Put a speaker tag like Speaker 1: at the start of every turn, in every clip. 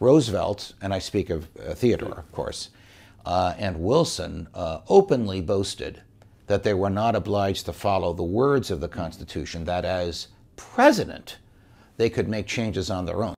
Speaker 1: Roosevelt, and I speak of uh, Theodore, of course, uh, and Wilson uh, openly boasted that they were not obliged to follow the words of the Constitution, that as president, they could make changes on their own.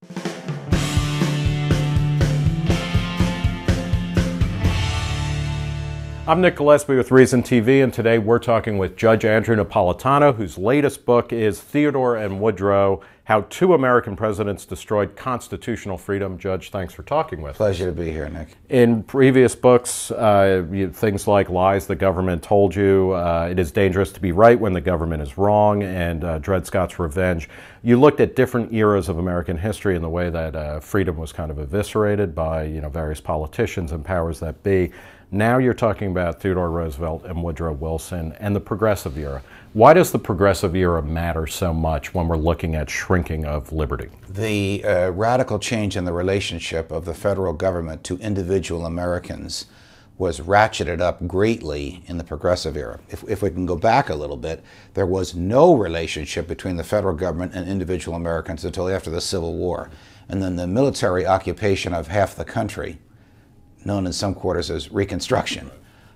Speaker 2: I'm Nick Gillespie with Reason TV, and today we're talking with Judge Andrew Napolitano, whose latest book is Theodore and Woodrow How Two American Presidents Destroyed Constitutional Freedom. Judge, thanks for talking with Pleasure us. to be here, Nick. In previous books, uh, you, things like Lies the Government Told You, uh, It is Dangerous to Be Right When the Government is Wrong, and uh, Dred Scott's Revenge, you looked at different eras of American history and the way that uh, freedom was kind of eviscerated by you know various politicians and powers that be. Now you're talking about Theodore Roosevelt and Woodrow Wilson and the progressive era. Why does the progressive era matter so much when we're looking at shrinking of liberty? The uh, radical change in the
Speaker 1: relationship of the federal government to individual Americans was ratcheted up greatly in the progressive era. If, if we can go back a little bit, there was no relationship between the federal government and individual Americans until after the Civil War. And then the military occupation of half the country known in some quarters as Reconstruction,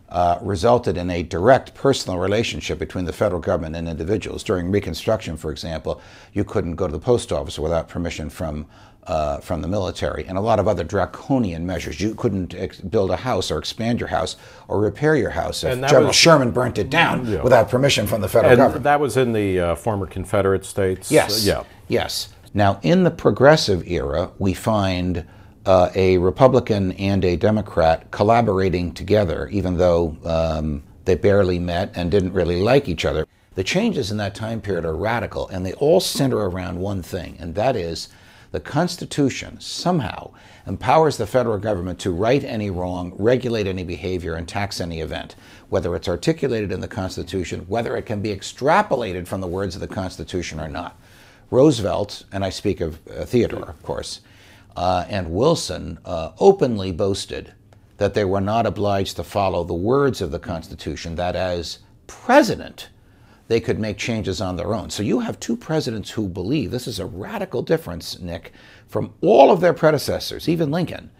Speaker 1: uh, resulted in a direct personal relationship between the federal government and individuals. During Reconstruction, for example, you couldn't go to the post office without permission from uh, from the military, and a lot of other draconian measures. You couldn't ex- build a house or expand your house or repair your house if General was, Sherman burnt it down without permission from the federal and government.
Speaker 2: That was in the uh, former
Speaker 1: Confederate states. Yes. yeah. Yes. Now, in the progressive era, we find uh, a Republican and a Democrat collaborating together, even though um, they barely met and didn't really like each other. The changes in that time period are radical, and they all center around one thing, and that is the Constitution somehow empowers the federal government to right any wrong, regulate any behavior, and tax any event. Whether it's articulated in the Constitution, whether it can be extrapolated from the words of the Constitution or not. Roosevelt, and I speak of uh, Theodore, of course, uh, and Wilson uh, openly boasted that they were not obliged to follow the words of the Constitution, that as president, they could make changes on their own. So you have two presidents who believe this is a radical difference, Nick, from all of their predecessors, even Lincoln,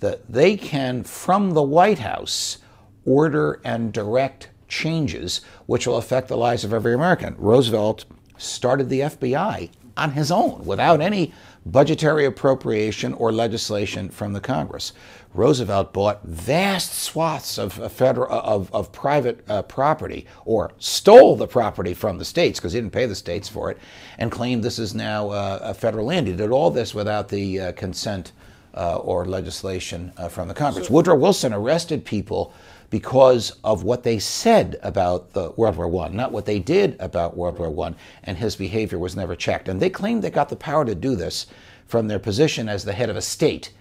Speaker 1: that they can, from the White House, order and direct changes which will affect the lives of every American. Roosevelt started the FBI on his own without any budgetary appropriation or legislation from the Congress. Roosevelt bought vast swaths of, federal of, of private uh, property or stole the property from the states because he didn't pay the states for it and claimed this is now uh, a federal land. He did all this without the uh, consent uh, or legislation uh, from the Congress. So, Woodrow Wilson arrested people because of what they said about the World War I, not what they did about World War I, and his behavior was never checked. And they claimed they got the power to do this from their position as the head of a state,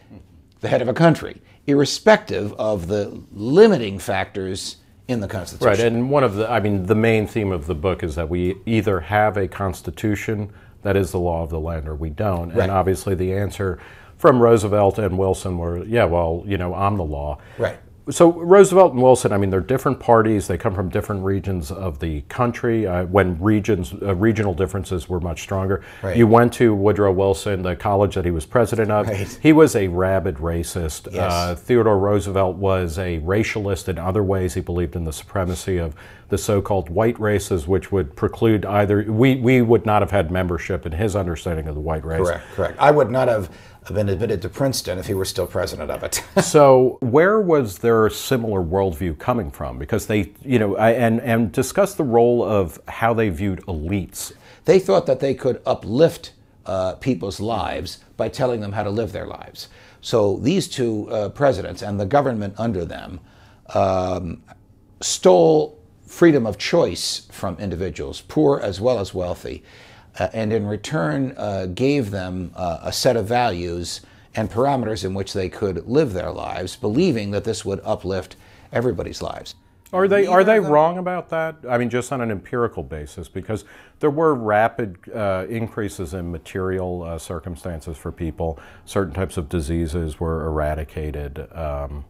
Speaker 1: the head of a country, irrespective of the limiting factors in the
Speaker 2: Constitution. Right, and one of the, I mean, the main theme of the book is that we either have a Constitution that is the law of the land or we don't. Right. And obviously the answer from Roosevelt and Wilson were, yeah, well, you know, I'm the law. Right so Roosevelt and Wilson, I mean, they're different parties. They come from different regions of the country. Uh, when regions, uh, regional differences were much stronger. Right. You went to Woodrow Wilson, the college that he was president of. Right. He was a rabid racist. Yes. Uh, Theodore Roosevelt was a racialist in other ways. He believed in the supremacy of the so-called white races, which would preclude either we, we would not have had membership in his understanding of the white race. Correct, correct. I would not have been admitted to Princeton if he were still president of it. so where was their similar worldview coming from? Because they, you know, and and discuss the role of how they viewed elites. They thought that they could uplift uh, people's lives by telling them how to live their lives.
Speaker 1: So these two uh, presidents and the government under them um, stole freedom of choice from individuals, poor as well as wealthy, uh, and in return uh, gave them uh, a set of values and parameters in which they could live their lives, believing that this would uplift everybody's lives.
Speaker 2: Are they are they wrong about that? I mean, just on an empirical basis, because there were rapid uh, increases in material uh, circumstances for people. Certain types of diseases were eradicated. Um,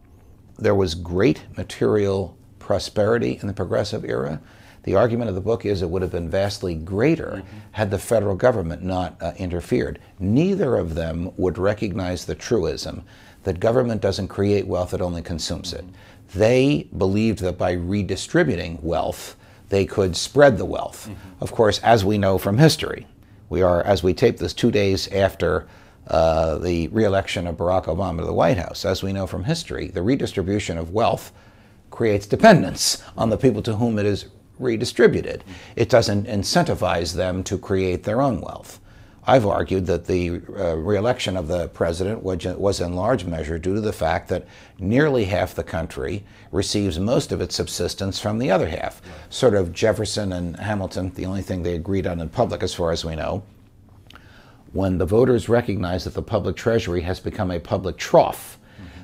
Speaker 2: there was great material
Speaker 1: prosperity in the progressive era, the argument of the book is it would have been vastly greater mm-hmm. had the federal government not uh, interfered. Neither of them would recognize the truism that government doesn't create wealth, it only consumes mm-hmm. it. They believed that by redistributing wealth, they could spread the wealth. Mm-hmm. Of course, as we know from history, we are, as we tape this, two days after uh, the reelection of Barack Obama to the White House. As we know from history, the redistribution of wealth creates dependence on the people to whom it is redistributed. It doesn't incentivize them to create their own wealth. I've argued that the uh, reelection of the president was in large measure due to the fact that nearly half the country receives most of its subsistence from the other half. Sort of Jefferson and Hamilton, the only thing they agreed on in public, as far as we know. When the voters recognize that the public treasury has become a public trough,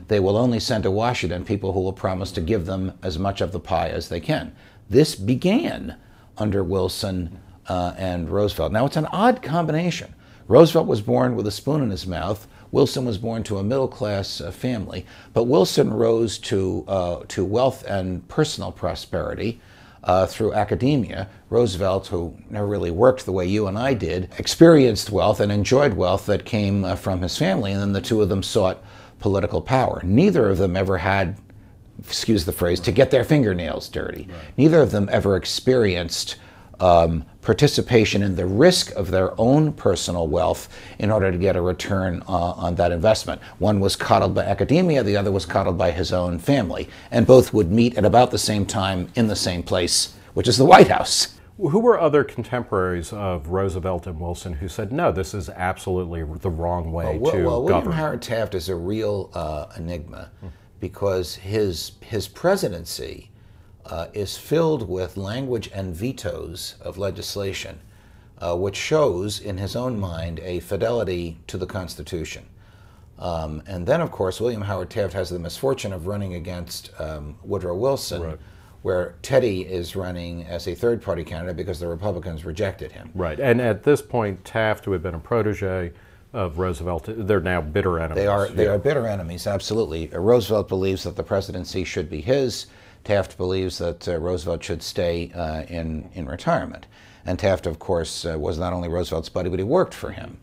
Speaker 1: they will only send to Washington people who will promise to give them as much of the pie as they can. This began under Wilson uh, and Roosevelt. Now, it's an odd combination. Roosevelt was born with a spoon in his mouth. Wilson was born to a middle class uh, family, but Wilson rose to, uh, to wealth and personal prosperity uh, through academia. Roosevelt, who never really worked the way you and I did, experienced wealth and enjoyed wealth that came uh, from his family, and then the two of them sought political power. Neither of them ever had, excuse the phrase, to get their fingernails dirty. Right. Neither of them ever experienced um, participation in the risk of their own personal wealth in order to get a return uh, on that investment. One was coddled by academia, the other was coddled by his own family, and both would meet at about the same time in the same place, which is the White House.
Speaker 2: Who were other contemporaries of Roosevelt and Wilson who said, no, this is absolutely the wrong way well, to well, William William Howard Taft is a real uh, enigma mm. because his, his presidency
Speaker 1: uh, is filled with language and vetoes of legislation, uh, which shows, in his own mind, a fidelity to the Constitution. Um, and then, of course, William Howard Taft has the misfortune of running against um, Woodrow Wilson. Right
Speaker 2: where Teddy is
Speaker 1: running as a third party candidate because the Republicans rejected him.
Speaker 2: Right. And at this point, Taft, who had been a protege of Roosevelt, they're now bitter enemies. They are, they yeah. are
Speaker 1: bitter enemies, absolutely. Uh, Roosevelt believes that the presidency should be his. Taft believes that uh, Roosevelt should stay uh, in, in retirement. And Taft, of course, uh, was not only Roosevelt's buddy, but he worked for him.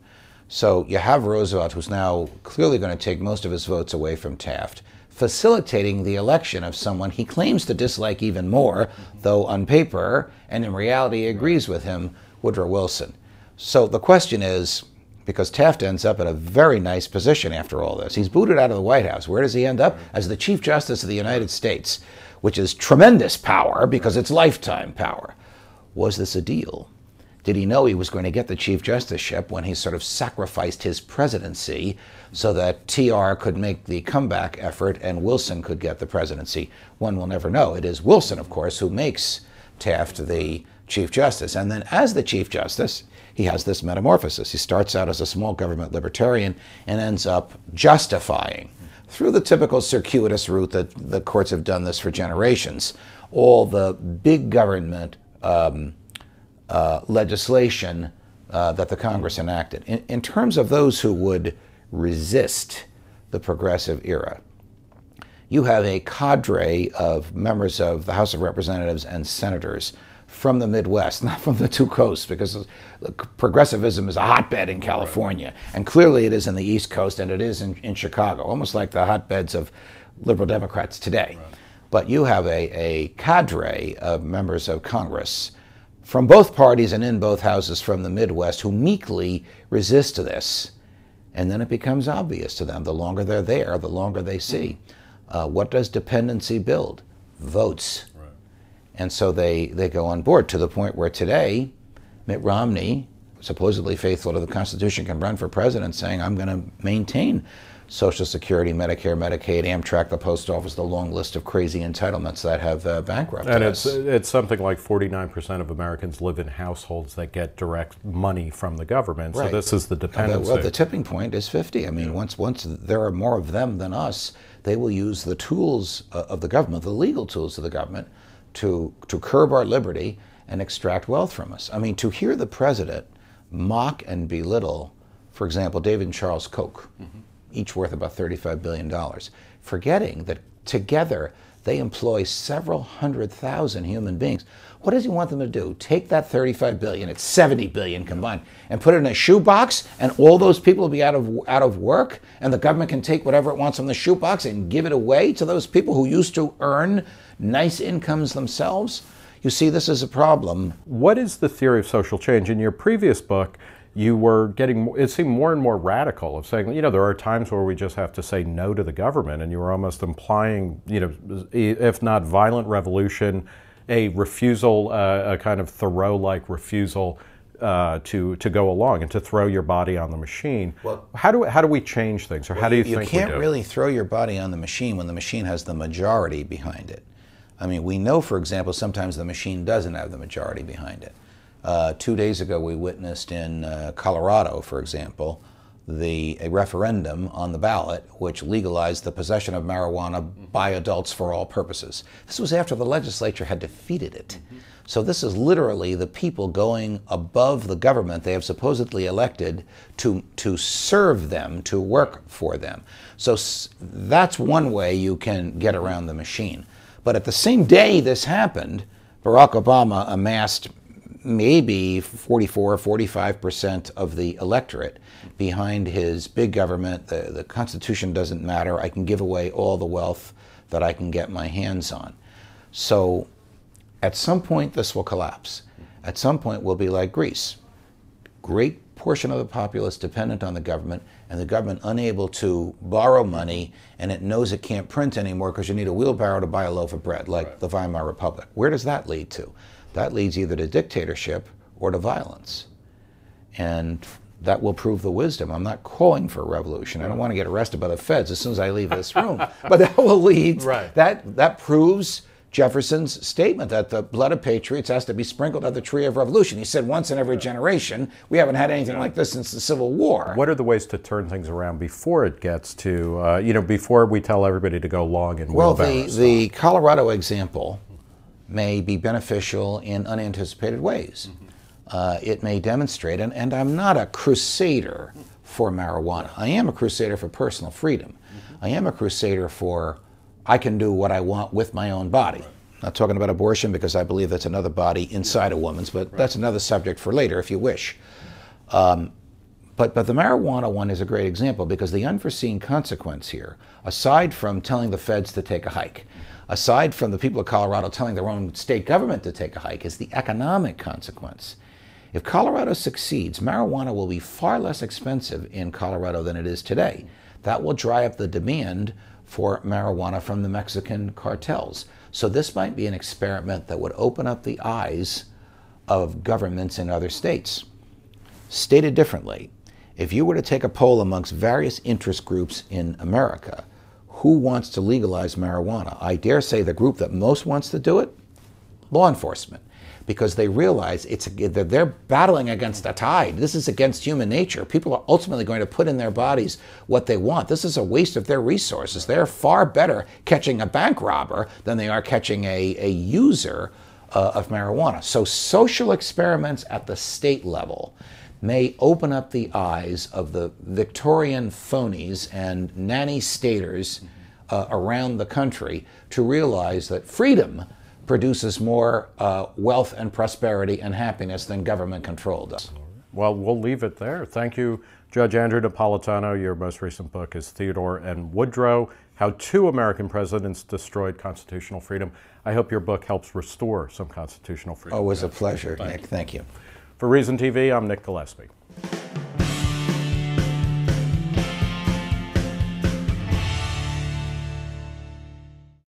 Speaker 1: So you have Roosevelt, who's now clearly going to take most of his votes away from Taft facilitating the election of someone he claims to dislike even more, though on paper and in reality agrees with him, Woodrow Wilson. So the question is because Taft ends up in a very nice position after all this. He's booted out of the White House. Where does he end up? As the Chief Justice of the United States, which is tremendous power because it's lifetime power. Was this a deal? Did he know he was going to get the chief justiceship when he sort of sacrificed his presidency so that TR could make the comeback effort and Wilson could get the presidency? One will never know. It is Wilson, of course, who makes Taft the chief justice. And then as the chief justice, he has this metamorphosis. He starts out as a small government libertarian and ends up justifying through the typical circuitous route that the courts have done this for generations, all the big government um, uh, legislation uh, that the Congress enacted. In, in, terms of those who would resist the progressive era, you have a cadre of members of the House of Representatives and senators from the Midwest, not from the two coasts, because progressivism is a hotbed in California, and clearly it is in the East Coast and it is in, in Chicago, almost like the hotbeds of liberal Democrats today. Right. But you have a, a cadre of members of Congress from both parties and in both houses from the Midwest who meekly resist this. And then it becomes obvious to them the longer they're there, the longer they see. Uh, what does dependency build? Votes. Right. And so they, they go on board to the point where today, Mitt Romney, supposedly faithful to the Constitution, can run for president saying, I'm going to maintain Social Security, Medicare, Medicaid, Amtrak, the post office, the long list of crazy entitlements that have uh, bankrupted
Speaker 2: and us. And it's, it's something like 49% of Americans live in households that get direct money from the government. Right. So this is the dependency. well, the
Speaker 1: tipping point is 50. I mean, yeah. once, once there are more of them than us, they will use the tools uh, of the government, the legal tools of the government, to, to curb our liberty and extract wealth from us. I mean, to hear the president mock and belittle, for example, David Charles Koch. Mm -hmm each worth about $35 billion, forgetting that together they employ several hundred thousand human beings. What does he want them to do? Take that 35 billion, it's 70 billion combined, and put it in a shoebox, and all those people will be out of, out of work, and the government can take whatever it wants from the shoebox and give it away to those people who used to earn nice
Speaker 2: incomes themselves? You see, this is a problem. What is the theory of social change? In your previous book, you were getting it seemed more and more radical of saying you know there are times where we just have to say no to the government and you were almost implying you know if not violent revolution a refusal uh, a kind of thoreau like refusal uh, to to go along and to throw your body on the machine. Well, how do how do we change things, or well, how do you, you think you can't
Speaker 1: really throw your body on the machine when the machine has the majority behind it? I mean, we know, for example, sometimes the machine doesn't have the majority behind it. Uh, two days ago, we witnessed in uh, Colorado, for example, the a referendum on the ballot which legalized the possession of marijuana by mm-hmm. adults for all purposes. This was after the legislature had defeated it. Mm-hmm. So this is literally the people going above the government they have supposedly elected to to serve them, to work for them. So s- that's one way you can get mm-hmm. around the machine. But at the same day this happened, Barack Obama amassed maybe 44 45% of the electorate behind his big government. The, the Constitution doesn't matter. I can give away all the wealth that I can get my hands on. So at some point, this will collapse. At some point, we'll be like Greece. Great portion of the populace dependent on the government and the government unable to borrow money and it knows it can't print anymore because you need a wheelbarrow to buy a loaf of bread like right. the Weimar Republic. Where does that lead to? that leads either to dictatorship or to violence. And that will prove the wisdom. I'm not calling for a revolution. I don't want to get arrested by the feds as soon as I leave this room. but that will lead right. that that proves Jefferson's statement that the blood of patriots has to be sprinkled on the tree of revolution. He said once in every generation. We haven't had anything like this since the Civil
Speaker 2: War. What are the ways to turn things around before it gets to uh, you know before we tell everybody to go long and well the the Colorado example
Speaker 1: may be beneficial in unanticipated ways. Mm -hmm. uh, it may demonstrate, and, and, I'm not a crusader for marijuana. I am a crusader for personal freedom. Mm -hmm. I am a crusader for I can do what I want with my own body. Right. Not talking about abortion because I believe that's another body inside yeah. a woman's, but right. that's another subject for later if you wish. Um, but, but the marijuana one is a great example because the unforeseen consequence here, aside from telling the feds to take a hike, aside from the people of Colorado telling their own state government to take a hike, is the economic consequence. If Colorado succeeds, marijuana will be far less expensive in Colorado than it is today. That will dry up the demand for marijuana from the Mexican cartels. So this might be an experiment that would open up the eyes of governments in other states. Stated differently, if you were to take a poll amongst various interest groups in America, who wants to legalize marijuana? I dare say the group that most wants to do it law enforcement because they realize it's that they're battling against a tide. This is against human nature. People are ultimately going to put in their bodies what they want. This is a waste of their resources. They're far better catching a bank robber than they are catching a, a user uh, of marijuana. So social experiments at the state level may open up the eyes of the Victorian phonies and nanny staters uh, around the country to realize that freedom
Speaker 2: produces more uh, wealth and prosperity and happiness than government control does. Well, we'll leave it there. Thank you, Judge Andrew Napolitano. Your most recent book is Theodore and Woodrow How Two American Presidents Destroyed Constitutional Freedom. I hope your book helps restore some constitutional freedom. Always a pleasure, Nick. Thank you. For Reason TV, I'm Nick Gillespie.